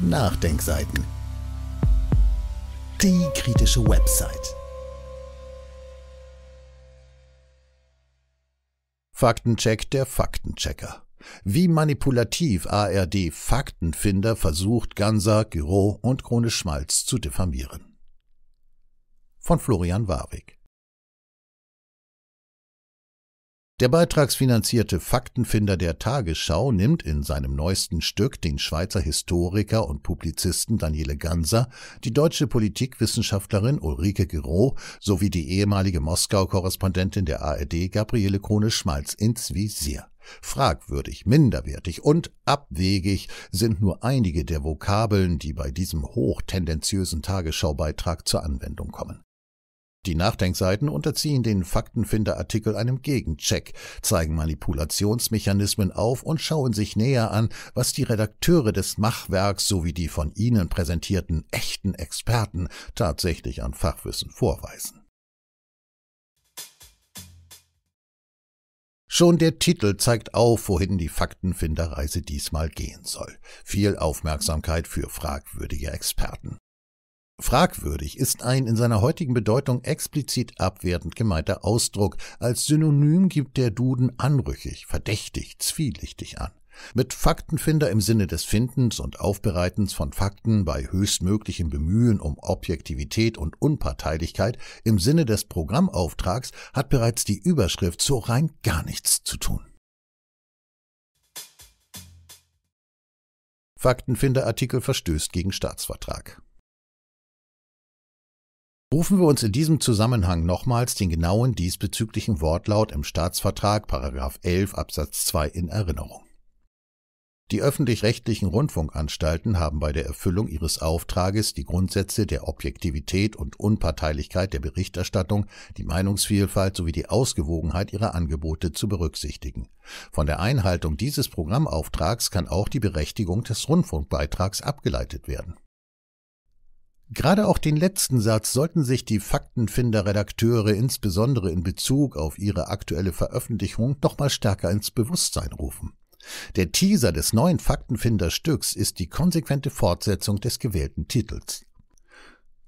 Nachdenkseiten. Die kritische Website. Faktencheck der Faktenchecker. Wie manipulativ ARD Faktenfinder versucht, Ganser, Giro und Krone Schmalz zu diffamieren. Von Florian Warwick. Der beitragsfinanzierte Faktenfinder der Tagesschau nimmt in seinem neuesten Stück den Schweizer Historiker und Publizisten Daniele Ganser, die deutsche Politikwissenschaftlerin Ulrike Gero sowie die ehemalige Moskau-Korrespondentin der ARD Gabriele Krone-Schmalz ins Visier. Fragwürdig, minderwertig und abwegig sind nur einige der Vokabeln, die bei diesem hochtendenziösen Tagesschaubeitrag zur Anwendung kommen. Die Nachdenkseiten unterziehen den Faktenfinderartikel einem Gegencheck, zeigen Manipulationsmechanismen auf und schauen sich näher an, was die Redakteure des Machwerks sowie die von ihnen präsentierten echten Experten tatsächlich an Fachwissen vorweisen. Schon der Titel zeigt auf, wohin die Faktenfinderreise diesmal gehen soll. Viel Aufmerksamkeit für fragwürdige Experten. Fragwürdig ist ein in seiner heutigen Bedeutung explizit abwertend gemeinter Ausdruck. Als Synonym gibt der Duden anrüchig, verdächtig, zwielichtig an. Mit Faktenfinder im Sinne des Findens und Aufbereitens von Fakten bei höchstmöglichem Bemühen um Objektivität und Unparteilichkeit im Sinne des Programmauftrags hat bereits die Überschrift so rein gar nichts zu tun. Faktenfinderartikel verstößt gegen Staatsvertrag. Rufen wir uns in diesem Zusammenhang nochmals den genauen diesbezüglichen Wortlaut im Staatsvertrag 11 Absatz 2 in Erinnerung. Die öffentlich-rechtlichen Rundfunkanstalten haben bei der Erfüllung ihres Auftrages die Grundsätze der Objektivität und Unparteilichkeit der Berichterstattung, die Meinungsvielfalt sowie die Ausgewogenheit ihrer Angebote zu berücksichtigen. Von der Einhaltung dieses Programmauftrags kann auch die Berechtigung des Rundfunkbeitrags abgeleitet werden Gerade auch den letzten Satz sollten sich die Faktenfinder-Redakteure insbesondere in Bezug auf ihre aktuelle Veröffentlichung nochmal stärker ins Bewusstsein rufen. Der Teaser des neuen Faktenfinder-Stücks ist die konsequente Fortsetzung des gewählten Titels.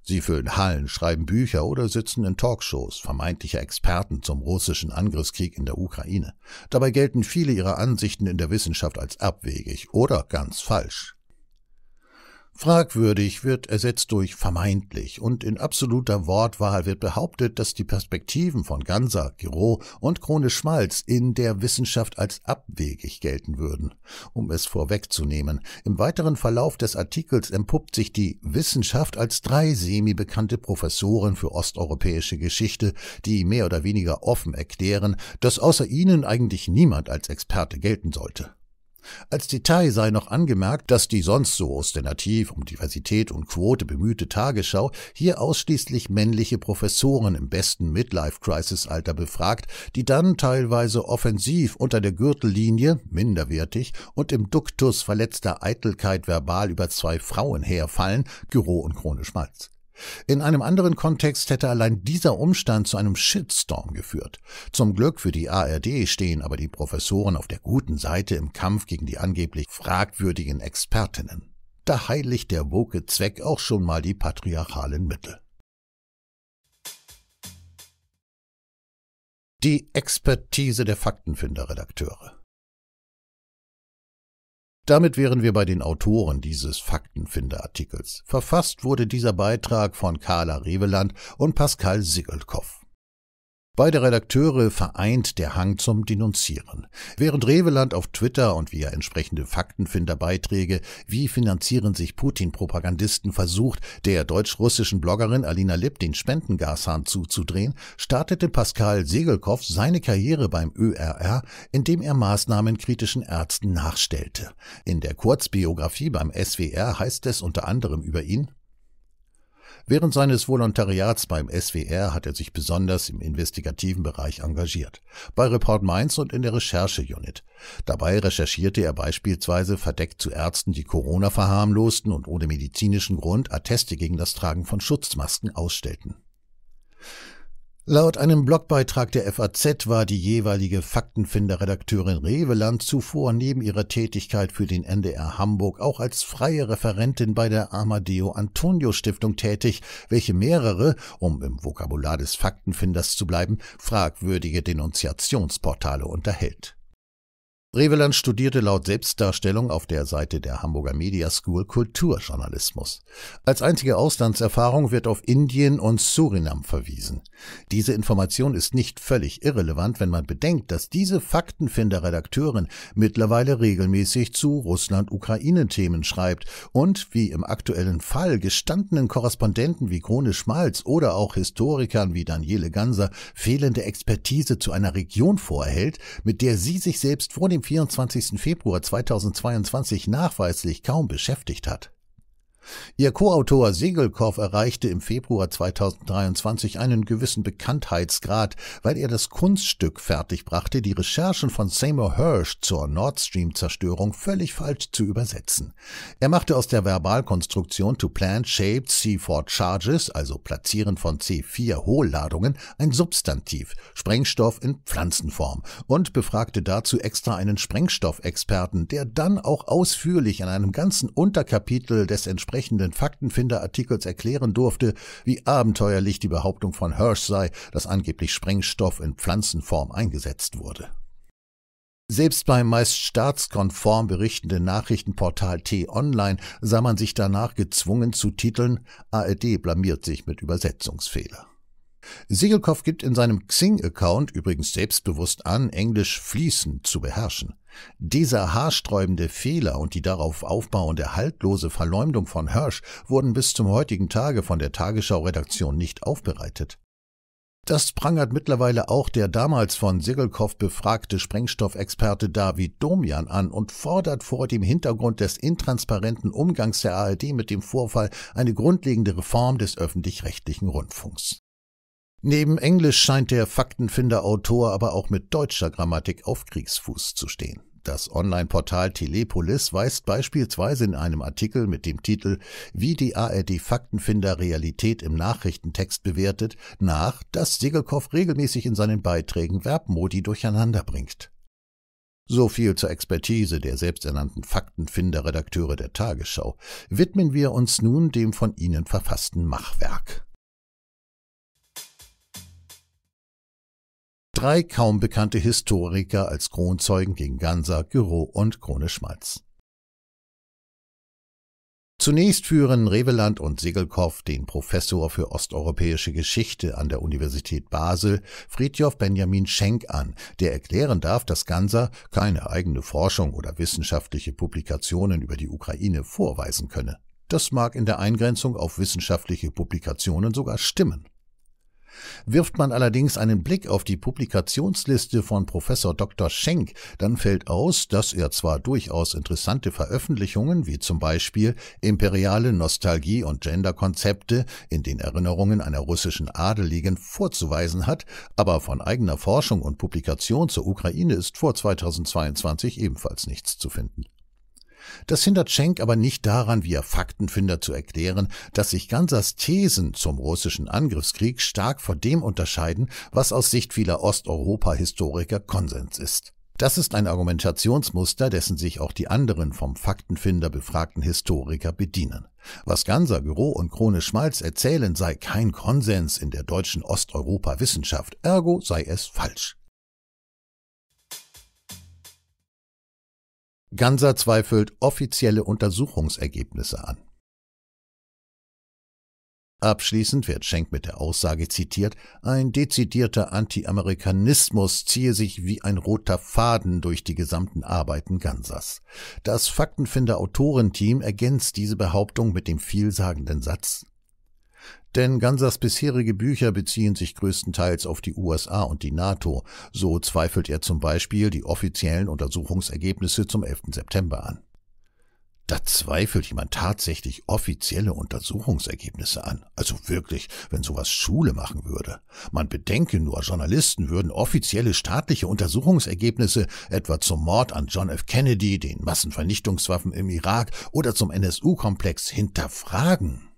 Sie füllen Hallen, schreiben Bücher oder sitzen in Talkshows vermeintlicher Experten zum russischen Angriffskrieg in der Ukraine. Dabei gelten viele ihrer Ansichten in der Wissenschaft als abwegig oder ganz falsch. Fragwürdig wird ersetzt durch vermeintlich und in absoluter Wortwahl wird behauptet, dass die Perspektiven von Ganser, Giro und Krone Schmalz in der Wissenschaft als abwegig gelten würden. Um es vorwegzunehmen, im weiteren Verlauf des Artikels empuppt sich die Wissenschaft als drei semi-bekannte Professoren für osteuropäische Geschichte, die mehr oder weniger offen erklären, dass außer ihnen eigentlich niemand als Experte gelten sollte. Als Detail sei noch angemerkt, dass die sonst so ostentiv um Diversität und Quote bemühte Tagesschau hier ausschließlich männliche Professoren im besten Midlife-Crisis-Alter befragt, die dann teilweise offensiv unter der Gürtellinie, minderwertig, und im Duktus verletzter Eitelkeit verbal über zwei Frauen herfallen, Giro und Krone Schmalz. In einem anderen Kontext hätte allein dieser Umstand zu einem Shitstorm geführt. Zum Glück für die ARD stehen aber die Professoren auf der guten Seite im Kampf gegen die angeblich fragwürdigen Expertinnen. Da heiligt der woke Zweck auch schon mal die patriarchalen Mittel. Die Expertise der Faktenfinder-Redakteure. Damit wären wir bei den Autoren dieses Faktenfinderartikels. Verfasst wurde dieser Beitrag von Carla Reveland und Pascal Sigelkow. Beide Redakteure vereint der Hang zum Denunzieren. Während Reveland auf Twitter und via entsprechende Faktenfinderbeiträge Wie finanzieren sich Putin-Propagandisten versucht, der deutsch-russischen Bloggerin Alina Lipp den Spendengashahn zuzudrehen, startete Pascal Segelkow seine Karriere beim ÖRR, indem er maßnahmenkritischen Ärzten nachstellte. In der Kurzbiografie beim SWR heißt es unter anderem über ihn, Während seines Volontariats beim SWR hat er sich besonders im investigativen Bereich engagiert, bei Report Mainz und in der Recherche-Unit. Dabei recherchierte er beispielsweise verdeckt zu Ärzten, die Corona verharmlosten und ohne medizinischen Grund Atteste gegen das Tragen von Schutzmasken ausstellten. Laut einem Blogbeitrag der FAZ war die jeweilige Faktenfinder-Redakteurin Reveland zuvor neben ihrer Tätigkeit für den NDR Hamburg auch als freie Referentin bei der Amadeo Antonio Stiftung tätig, welche mehrere, um im Vokabular des Faktenfinders zu bleiben, fragwürdige Denunziationsportale unterhält. Reveland studierte laut Selbstdarstellung auf der Seite der Hamburger Media School Kulturjournalismus. Als einzige Auslandserfahrung wird auf Indien und Surinam verwiesen. Diese Information ist nicht völlig irrelevant, wenn man bedenkt, dass diese Faktenfinder-Redakteurin mittlerweile regelmäßig zu Russland-Ukraine-Themen schreibt und, wie im aktuellen Fall, gestandenen Korrespondenten wie Krone Schmalz oder auch Historikern wie Daniele Ganser fehlende Expertise zu einer Region vorhält, mit der sie sich selbst vor dem 24. Februar 2022 nachweislich kaum beschäftigt hat. Ihr Co-Autor Segelkorff erreichte im Februar 2023 einen gewissen Bekanntheitsgrad, weil er das Kunststück fertigbrachte, die Recherchen von Seymour Hirsch zur Nord Stream Zerstörung völlig falsch zu übersetzen. Er machte aus der Verbalkonstruktion to plan shaped C4 charges, also Platzieren von C4 Hohlladungen, ein Substantiv, Sprengstoff in Pflanzenform und befragte dazu extra einen Sprengstoffexperten, der dann auch ausführlich in einem ganzen Unterkapitel des entsprechenden entsprechenden Faktenfinderartikels erklären durfte, wie abenteuerlich die Behauptung von Hirsch sei, dass angeblich Sprengstoff in Pflanzenform eingesetzt wurde. Selbst beim meist staatskonform berichtenden Nachrichtenportal T-Online sah man sich danach gezwungen zu titeln ARD blamiert sich mit Übersetzungsfehler. Sigelkopf gibt in seinem Xing-Account übrigens selbstbewusst an, Englisch fließend zu beherrschen. Dieser haarsträubende Fehler und die darauf aufbauende haltlose Verleumdung von Hirsch wurden bis zum heutigen Tage von der Tagesschau-Redaktion nicht aufbereitet. Das prangert mittlerweile auch der damals von Sigelkow befragte Sprengstoffexperte David Domian an und fordert vor dem Hintergrund des intransparenten Umgangs der ARD mit dem Vorfall eine grundlegende Reform des öffentlich-rechtlichen Rundfunks. Neben Englisch scheint der Faktenfinder-Autor aber auch mit deutscher Grammatik auf Kriegsfuß zu stehen. Das Online-Portal Telepolis weist beispielsweise in einem Artikel mit dem Titel Wie die ARD Faktenfinder Realität im Nachrichtentext bewertet nach, dass Segelkow regelmäßig in seinen Beiträgen Verbmodi durcheinander bringt. So viel zur Expertise der selbsternannten Faktenfinder-Redakteure der Tagesschau. Widmen wir uns nun dem von ihnen verfassten Machwerk. drei kaum bekannte Historiker als Kronzeugen gegen Ganser, Gyrow und Krone Schmalz. Zunächst führen Reveland und Segelkopf den Professor für osteuropäische Geschichte an der Universität Basel, Fridjof Benjamin Schenk, an, der erklären darf, dass Ganser keine eigene Forschung oder wissenschaftliche Publikationen über die Ukraine vorweisen könne. Das mag in der Eingrenzung auf wissenschaftliche Publikationen sogar stimmen. Wirft man allerdings einen Blick auf die Publikationsliste von Professor Dr. Schenk, dann fällt aus, dass er zwar durchaus interessante Veröffentlichungen wie zum Beispiel Imperiale Nostalgie und Genderkonzepte in den Erinnerungen einer russischen Adeligen vorzuweisen hat, aber von eigener Forschung und Publikation zur Ukraine ist vor 2022 ebenfalls nichts zu finden. Das hindert Schenk aber nicht daran, wie er Faktenfinder zu erklären, dass sich Gansers Thesen zum russischen Angriffskrieg stark vor dem unterscheiden, was aus Sicht vieler Osteuropa-Historiker Konsens ist. Das ist ein Argumentationsmuster, dessen sich auch die anderen vom Faktenfinder befragten Historiker bedienen. Was Ganser, Gero und Krone Schmalz erzählen, sei kein Konsens in der deutschen Osteuropa-Wissenschaft, ergo sei es falsch. Ganser zweifelt offizielle Untersuchungsergebnisse an. Abschließend wird Schenk mit der Aussage zitiert, ein dezidierter Anti-Amerikanismus ziehe sich wie ein roter Faden durch die gesamten Arbeiten Gansers. Das Faktenfinder-Autorenteam ergänzt diese Behauptung mit dem vielsagenden Satz, denn Gansas bisherige Bücher beziehen sich größtenteils auf die USA und die NATO. So zweifelt er zum Beispiel die offiziellen Untersuchungsergebnisse zum 11. September an. Da zweifelt jemand tatsächlich offizielle Untersuchungsergebnisse an. Also wirklich, wenn sowas Schule machen würde. Man bedenke nur, Journalisten würden offizielle staatliche Untersuchungsergebnisse etwa zum Mord an John F. Kennedy, den Massenvernichtungswaffen im Irak oder zum NSU-Komplex hinterfragen.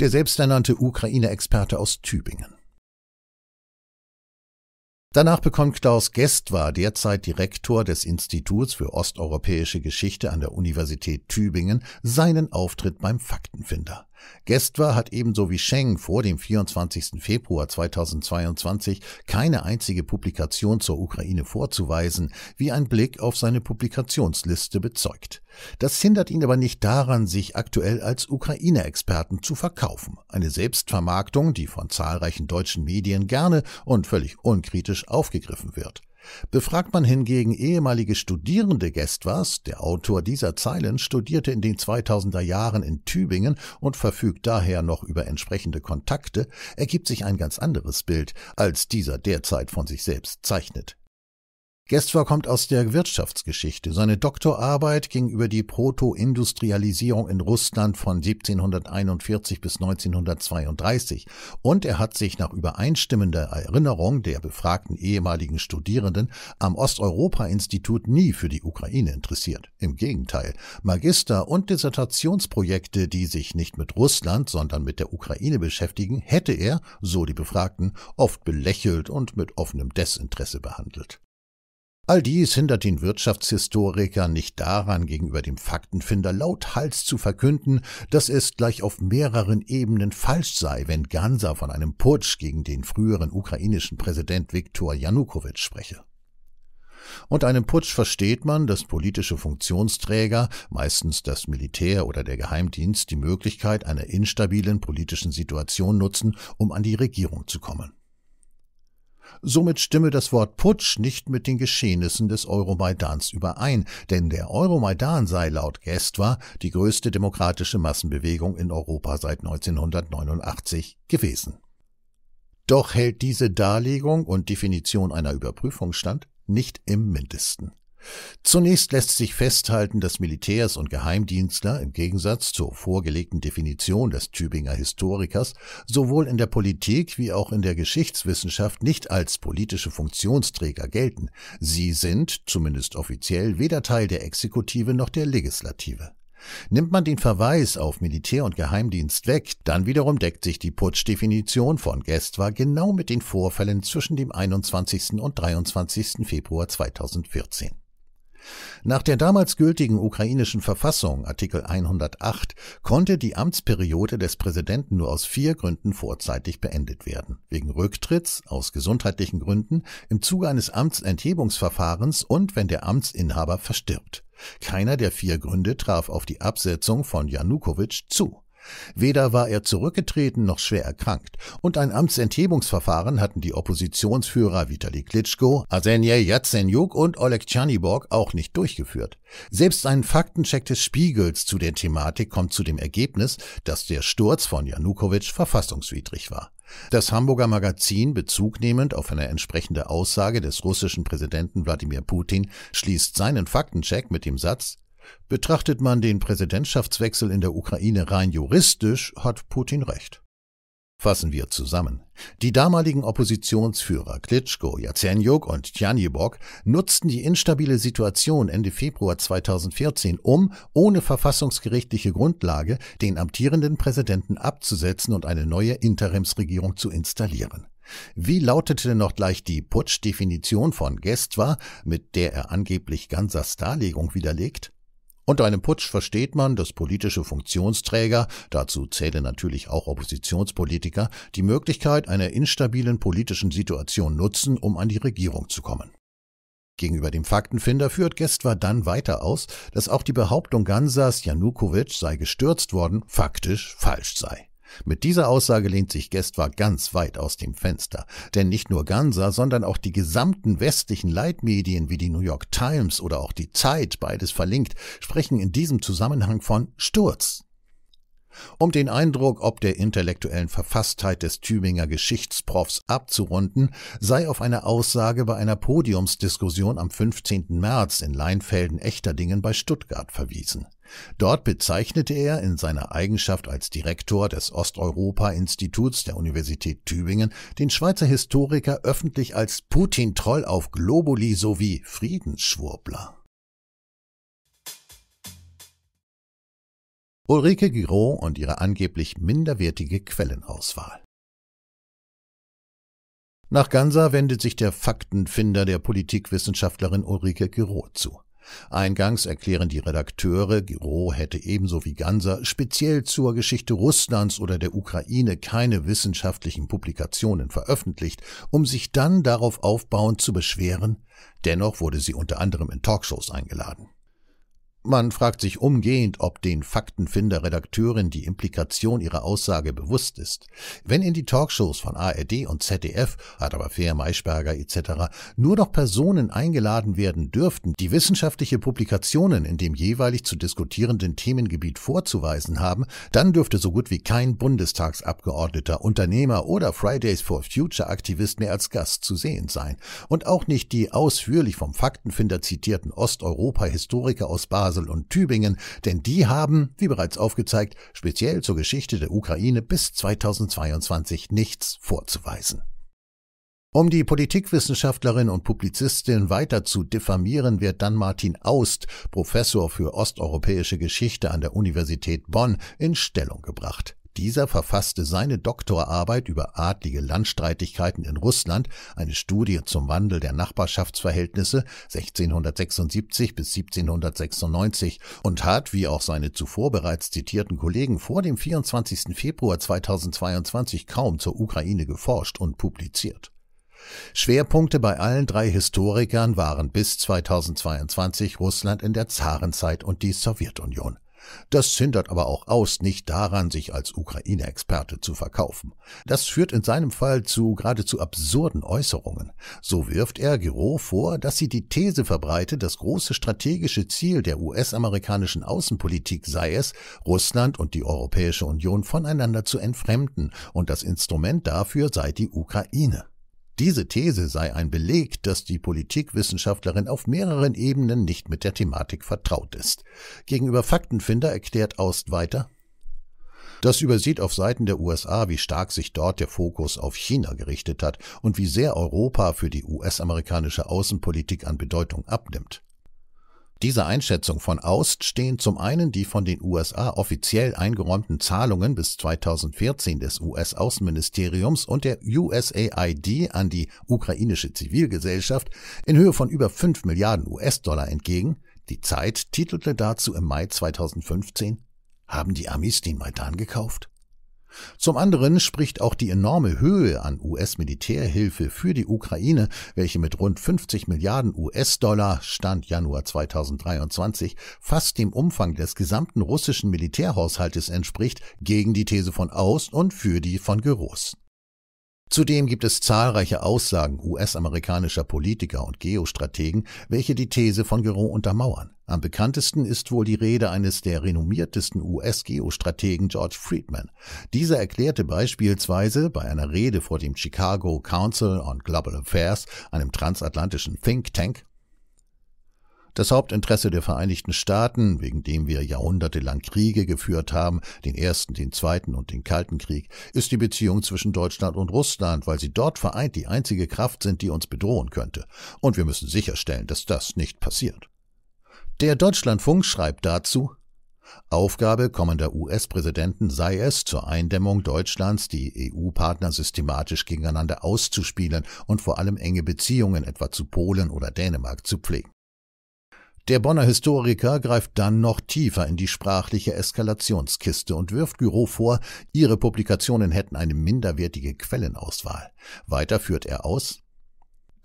der selbsternannte Ukraine-Experte aus Tübingen. Danach bekommt Klaus Gestwar, derzeit Direktor des Instituts für osteuropäische Geschichte an der Universität Tübingen, seinen Auftritt beim Faktenfinder. Gestwer hat ebenso wie Scheng vor dem 24. Februar 2022 keine einzige Publikation zur Ukraine vorzuweisen, wie ein Blick auf seine Publikationsliste bezeugt. Das hindert ihn aber nicht daran, sich aktuell als Ukraine-Experten zu verkaufen. Eine Selbstvermarktung, die von zahlreichen deutschen Medien gerne und völlig unkritisch aufgegriffen wird. Befragt man hingegen ehemalige Studierende Gestvers, der Autor dieser Zeilen studierte in den 2000er Jahren in Tübingen und verfügt daher noch über entsprechende Kontakte, ergibt sich ein ganz anderes Bild, als dieser derzeit von sich selbst zeichnet. Gestwer kommt aus der Wirtschaftsgeschichte. Seine Doktorarbeit ging über die Proto-Industrialisierung in Russland von 1741 bis 1932 und er hat sich nach übereinstimmender Erinnerung der befragten ehemaligen Studierenden am Osteuropa-Institut nie für die Ukraine interessiert. Im Gegenteil, Magister- und Dissertationsprojekte, die sich nicht mit Russland, sondern mit der Ukraine beschäftigen, hätte er, so die Befragten, oft belächelt und mit offenem Desinteresse behandelt. All dies hindert den Wirtschaftshistoriker nicht daran, gegenüber dem Faktenfinder lauthals zu verkünden, dass es gleich auf mehreren Ebenen falsch sei, wenn Ganser von einem Putsch gegen den früheren ukrainischen Präsident Viktor Janukowitsch spreche. Unter einem Putsch versteht man, dass politische Funktionsträger, meistens das Militär oder der Geheimdienst, die Möglichkeit einer instabilen politischen Situation nutzen, um an die Regierung zu kommen. Somit stimme das Wort Putsch nicht mit den Geschehnissen des Euromaidans überein, denn der Euromaidan sei laut Gestwa die größte demokratische Massenbewegung in Europa seit 1989 gewesen. Doch hält diese Darlegung und Definition einer Überprüfung stand nicht im mindesten. Zunächst lässt sich festhalten, dass Militärs und Geheimdienstler im Gegensatz zur vorgelegten Definition des Tübinger Historikers sowohl in der Politik wie auch in der Geschichtswissenschaft nicht als politische Funktionsträger gelten. Sie sind, zumindest offiziell, weder Teil der Exekutive noch der Legislative. Nimmt man den Verweis auf Militär und Geheimdienst weg, dann wiederum deckt sich die Putschdefinition von Gestwa genau mit den Vorfällen zwischen dem 21. und 23. Februar 2014. Nach der damals gültigen ukrainischen Verfassung Artikel 108 konnte die Amtsperiode des Präsidenten nur aus vier Gründen vorzeitig beendet werden. Wegen Rücktritts, aus gesundheitlichen Gründen, im Zuge eines Amtsenthebungsverfahrens und wenn der Amtsinhaber verstirbt. Keiner der vier Gründe traf auf die Absetzung von Janukowitsch zu. Weder war er zurückgetreten noch schwer erkrankt, und ein Amtsenthebungsverfahren hatten die Oppositionsführer Vitali Klitschko, Arsenij Yatsenyuk und Oleg Tschaniborg auch nicht durchgeführt. Selbst ein Faktencheck des Spiegels zu der Thematik kommt zu dem Ergebnis, dass der Sturz von Janukowitsch verfassungswidrig war. Das Hamburger Magazin, bezugnehmend auf eine entsprechende Aussage des russischen Präsidenten Wladimir Putin, schließt seinen Faktencheck mit dem Satz Betrachtet man den Präsidentschaftswechsel in der Ukraine rein juristisch, hat Putin recht. Fassen wir zusammen. Die damaligen Oppositionsführer Klitschko, Jazenjuk und Tjanjibok nutzten die instabile Situation Ende Februar 2014, um, ohne verfassungsgerichtliche Grundlage, den amtierenden Präsidenten abzusetzen und eine neue Interimsregierung zu installieren. Wie lautete denn noch gleich die Putschdefinition von Gestwa, mit der er angeblich Gansas Darlegung widerlegt? Unter einem Putsch versteht man, dass politische Funktionsträger, dazu zählen natürlich auch Oppositionspolitiker, die Möglichkeit einer instabilen politischen Situation nutzen, um an die Regierung zu kommen. Gegenüber dem Faktenfinder führt Gestwa dann weiter aus, dass auch die Behauptung Gansas, Janukowitsch sei gestürzt worden, faktisch falsch sei. Mit dieser Aussage lehnt sich Gestwar ganz weit aus dem Fenster. Denn nicht nur Ganser, sondern auch die gesamten westlichen Leitmedien wie die New York Times oder auch die Zeit, beides verlinkt, sprechen in diesem Zusammenhang von Sturz. Um den Eindruck ob der intellektuellen Verfasstheit des Tübinger Geschichtsprofs abzurunden, sei auf eine Aussage bei einer Podiumsdiskussion am 15. März in Leinfelden-Echterdingen bei Stuttgart verwiesen. Dort bezeichnete er in seiner Eigenschaft als Direktor des Osteuropa-Instituts der Universität Tübingen den Schweizer Historiker öffentlich als Putin-Troll auf Globuli sowie Friedensschwurbler. Ulrike Giraud und ihre angeblich minderwertige Quellenauswahl. Nach Ganser wendet sich der Faktenfinder der Politikwissenschaftlerin Ulrike Giraud zu. Eingangs erklären die Redakteure, Giro hätte ebenso wie Ganser speziell zur Geschichte Russlands oder der Ukraine keine wissenschaftlichen Publikationen veröffentlicht, um sich dann darauf aufbauend zu beschweren. Dennoch wurde sie unter anderem in Talkshows eingeladen. Man fragt sich umgehend, ob den faktenfinder redakteurin die Implikation ihrer Aussage bewusst ist. Wenn in die Talkshows von ARD und ZDF, Adabafer, Maischberger etc. nur noch Personen eingeladen werden dürften, die wissenschaftliche Publikationen in dem jeweilig zu diskutierenden Themengebiet vorzuweisen haben, dann dürfte so gut wie kein Bundestagsabgeordneter, Unternehmer oder Fridays for Future Aktivist mehr als Gast zu sehen sein. Und auch nicht die ausführlich vom Faktenfinder zitierten Osteuropa-Historiker aus Basel Basel und Tübingen, denn die haben, wie bereits aufgezeigt, speziell zur Geschichte der Ukraine bis 2022 nichts vorzuweisen. Um die Politikwissenschaftlerin und Publizistin weiter zu diffamieren, wird dann Martin Aust, Professor für osteuropäische Geschichte an der Universität Bonn, in Stellung gebracht. Dieser verfasste seine Doktorarbeit über adlige Landstreitigkeiten in Russland, eine Studie zum Wandel der Nachbarschaftsverhältnisse 1676 bis 1796 und hat, wie auch seine zuvor bereits zitierten Kollegen, vor dem 24. Februar 2022 kaum zur Ukraine geforscht und publiziert. Schwerpunkte bei allen drei Historikern waren bis 2022 Russland in der Zarenzeit und die Sowjetunion. Das hindert aber auch Aus nicht daran, sich als Ukraine-Experte zu verkaufen. Das führt in seinem Fall zu geradezu absurden Äußerungen. So wirft er Giro vor, dass sie die These verbreite, das große strategische Ziel der US-amerikanischen Außenpolitik sei es, Russland und die Europäische Union voneinander zu entfremden und das Instrument dafür sei die Ukraine. Diese These sei ein Beleg, dass die Politikwissenschaftlerin auf mehreren Ebenen nicht mit der Thematik vertraut ist. Gegenüber Faktenfinder erklärt Aust weiter, das übersieht auf Seiten der USA, wie stark sich dort der Fokus auf China gerichtet hat und wie sehr Europa für die US-amerikanische Außenpolitik an Bedeutung abnimmt. Diese Einschätzung von Aust stehen zum einen die von den USA offiziell eingeräumten Zahlungen bis 2014 des US-Außenministeriums und der USAID an die ukrainische Zivilgesellschaft in Höhe von über 5 Milliarden US-Dollar entgegen. Die Zeit titelte dazu im Mai 2015 Haben die Amis den Maidan gekauft? Zum anderen spricht auch die enorme Höhe an US-Militärhilfe für die Ukraine, welche mit rund 50 Milliarden US-Dollar Stand Januar 2023 fast dem Umfang des gesamten russischen Militärhaushaltes entspricht, gegen die These von Aust und für die von Gerost. Zudem gibt es zahlreiche Aussagen US-amerikanischer Politiker und Geostrategen, welche die These von Geron untermauern. Am bekanntesten ist wohl die Rede eines der renommiertesten US-Geostrategen George Friedman. Dieser erklärte beispielsweise bei einer Rede vor dem Chicago Council on Global Affairs, einem transatlantischen Think Tank, das Hauptinteresse der Vereinigten Staaten, wegen dem wir jahrhundertelang Kriege geführt haben, den ersten, den zweiten und den Kalten Krieg, ist die Beziehung zwischen Deutschland und Russland, weil sie dort vereint die einzige Kraft sind, die uns bedrohen könnte. Und wir müssen sicherstellen, dass das nicht passiert. Der Deutschlandfunk schreibt dazu, Aufgabe kommender US-Präsidenten sei es, zur Eindämmung Deutschlands die EU-Partner systematisch gegeneinander auszuspielen und vor allem enge Beziehungen etwa zu Polen oder Dänemark zu pflegen. Der Bonner Historiker greift dann noch tiefer in die sprachliche Eskalationskiste und wirft Gürow vor, ihre Publikationen hätten eine minderwertige Quellenauswahl. Weiter führt er aus,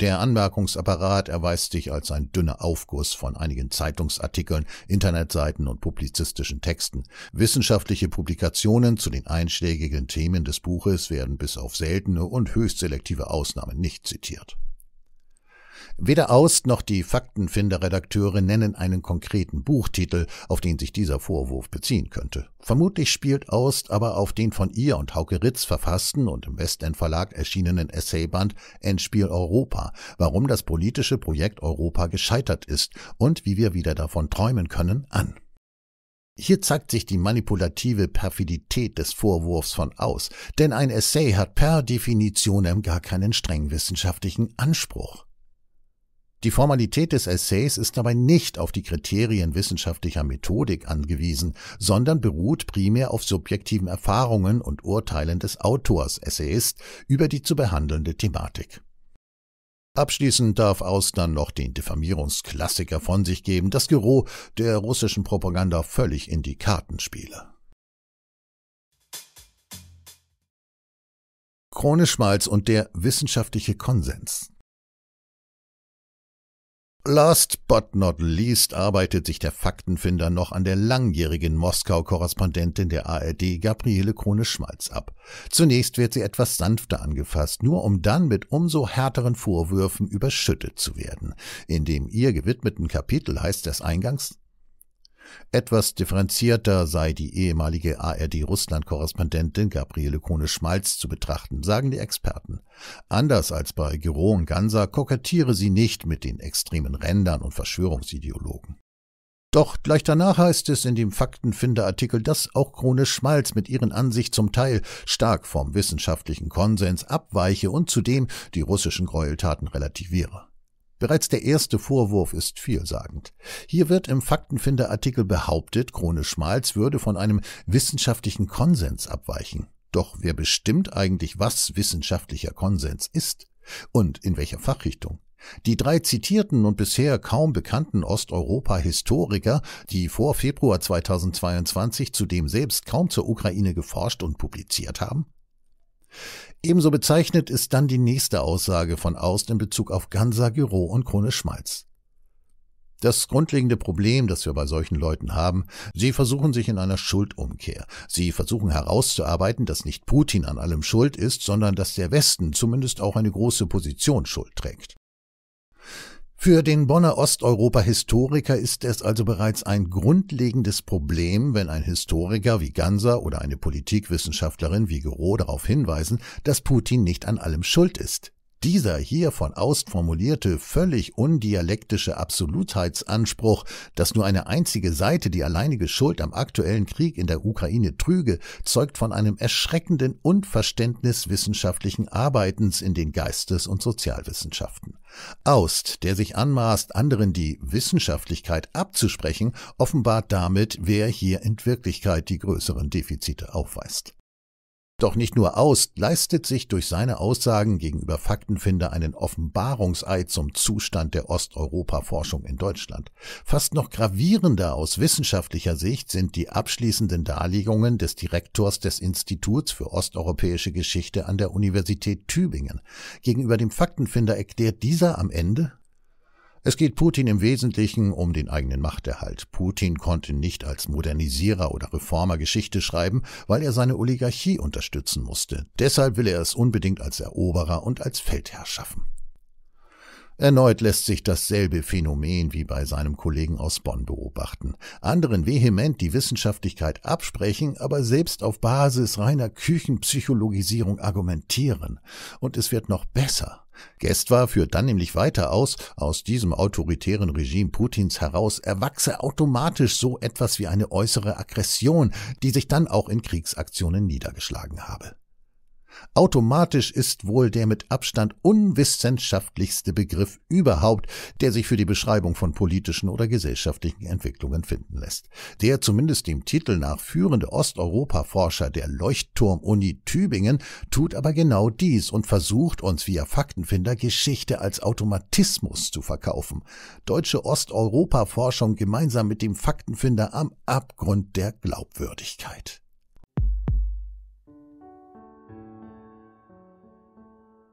der Anmerkungsapparat erweist sich als ein dünner Aufguss von einigen Zeitungsartikeln, Internetseiten und publizistischen Texten. Wissenschaftliche Publikationen zu den einschlägigen Themen des Buches werden bis auf seltene und höchst selektive Ausnahmen nicht zitiert. Weder Aust noch die Faktenfinder-Redakteure nennen einen konkreten Buchtitel, auf den sich dieser Vorwurf beziehen könnte. Vermutlich spielt Aust aber auf den von ihr und Hauke Ritz verfassten und im Westend Verlag erschienenen Essayband Endspiel Europa, warum das politische Projekt Europa gescheitert ist und wie wir wieder davon träumen können, an. Hier zeigt sich die manipulative Perfidität des Vorwurfs von aus, denn ein Essay hat per Definitionem gar keinen streng wissenschaftlichen Anspruch. Die Formalität des Essays ist dabei nicht auf die Kriterien wissenschaftlicher Methodik angewiesen, sondern beruht primär auf subjektiven Erfahrungen und Urteilen des Autors, Essayist, über die zu behandelnde Thematik. Abschließend darf Austern noch den Diffamierungsklassiker von sich geben, das Gero der russischen Propaganda völlig in die Karten spiele. Krone Schmalz und der wissenschaftliche Konsens Last but not least arbeitet sich der Faktenfinder noch an der langjährigen Moskau-Korrespondentin der ARD Gabriele Krone-Schmalz ab. Zunächst wird sie etwas sanfter angefasst, nur um dann mit umso härteren Vorwürfen überschüttet zu werden. In dem ihr gewidmeten Kapitel heißt es eingangs etwas differenzierter sei die ehemalige ARD-Russland-Korrespondentin Gabriele Krone-Schmalz zu betrachten, sagen die Experten. Anders als bei Giro und Ganser kokettiere sie nicht mit den extremen Rändern und Verschwörungsideologen. Doch gleich danach heißt es in dem Faktenfinderartikel, dass auch Krone Schmalz mit ihren Ansicht zum Teil stark vom wissenschaftlichen Konsens abweiche und zudem die russischen Gräueltaten relativiere. Bereits der erste Vorwurf ist vielsagend. Hier wird im Faktenfinderartikel behauptet, Krone Schmalz würde von einem wissenschaftlichen Konsens abweichen. Doch wer bestimmt eigentlich, was wissenschaftlicher Konsens ist? Und in welcher Fachrichtung? Die drei zitierten und bisher kaum bekannten Osteuropa-Historiker, die vor Februar 2022 zudem selbst kaum zur Ukraine geforscht und publiziert haben? Ebenso bezeichnet ist dann die nächste Aussage von Aust in Bezug auf Gansa, Giro und Krone Schmalz. Das grundlegende Problem, das wir bei solchen Leuten haben, sie versuchen sich in einer Schuldumkehr. Sie versuchen herauszuarbeiten, dass nicht Putin an allem schuld ist, sondern dass der Westen zumindest auch eine große Position schuld trägt. Für den Bonner Osteuropa-Historiker ist es also bereits ein grundlegendes Problem, wenn ein Historiker wie Ganser oder eine Politikwissenschaftlerin wie Gero darauf hinweisen, dass Putin nicht an allem schuld ist. Dieser hier von Aust formulierte, völlig undialektische Absolutheitsanspruch, dass nur eine einzige Seite die alleinige Schuld am aktuellen Krieg in der Ukraine trüge, zeugt von einem erschreckenden Unverständnis wissenschaftlichen Arbeitens in den Geistes- und Sozialwissenschaften. Aust, der sich anmaßt, anderen die Wissenschaftlichkeit abzusprechen, offenbart damit, wer hier in Wirklichkeit die größeren Defizite aufweist. Doch nicht nur Aust leistet sich durch seine Aussagen gegenüber Faktenfinder einen Offenbarungseid zum Zustand der Osteuropa-Forschung in Deutschland. Fast noch gravierender aus wissenschaftlicher Sicht sind die abschließenden Darlegungen des Direktors des Instituts für osteuropäische Geschichte an der Universität Tübingen. Gegenüber dem Faktenfinder erklärt dieser am Ende, es geht Putin im Wesentlichen um den eigenen Machterhalt. Putin konnte nicht als Modernisierer oder Reformer Geschichte schreiben, weil er seine Oligarchie unterstützen musste. Deshalb will er es unbedingt als Eroberer und als Feldherr schaffen. Erneut lässt sich dasselbe Phänomen wie bei seinem Kollegen aus Bonn beobachten. Anderen vehement die Wissenschaftlichkeit absprechen, aber selbst auf Basis reiner Küchenpsychologisierung argumentieren. Und es wird noch besser. Gestwa führt dann nämlich weiter aus, aus diesem autoritären Regime Putins heraus erwachse automatisch so etwas wie eine äußere Aggression, die sich dann auch in Kriegsaktionen niedergeschlagen habe. Automatisch ist wohl der mit Abstand unwissenschaftlichste Begriff überhaupt, der sich für die Beschreibung von politischen oder gesellschaftlichen Entwicklungen finden lässt. Der zumindest dem Titel nach führende Osteuropa-Forscher der Leuchtturm-Uni Tübingen tut aber genau dies und versucht uns via Faktenfinder Geschichte als Automatismus zu verkaufen. Deutsche Osteuropa-Forschung gemeinsam mit dem Faktenfinder am Abgrund der Glaubwürdigkeit.